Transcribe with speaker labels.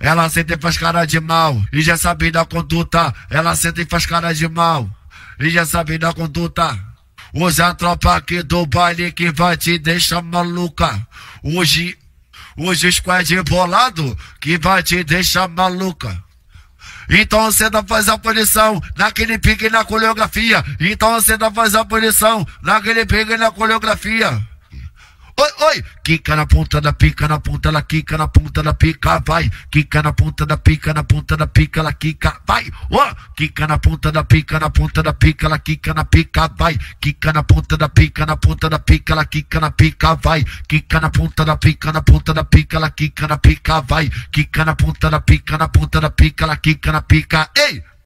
Speaker 1: Ela senta e faz cara de mal, e já sabe da conduta. Ela senta e faz cara de mal, e já sabe da conduta. Hoje a tropa aqui do baile que vai te deixar maluca. Hoje, hoje o squad bolado que vai te deixar maluca. Então você dá faz a punição naquele pique na coreografia. Então você dá faz a punição naquele pique na coreografia oi. Quica na ponta da pica, na ponta da quica, na ponta da pica, vai. Quica na ponta da pica, na ponta da pica, ela quica, vai. Oh, quica na ponta da pica, na ponta da pica, ela quica na pica, vai. Quica na ponta da pica, na ponta da pica, ela quica na pica, vai. Quica na ponta da pica, na ponta da pica, ela quica na pica, vai. Quica na ponta da pica, na ponta da pica, ela quica na pica, ei.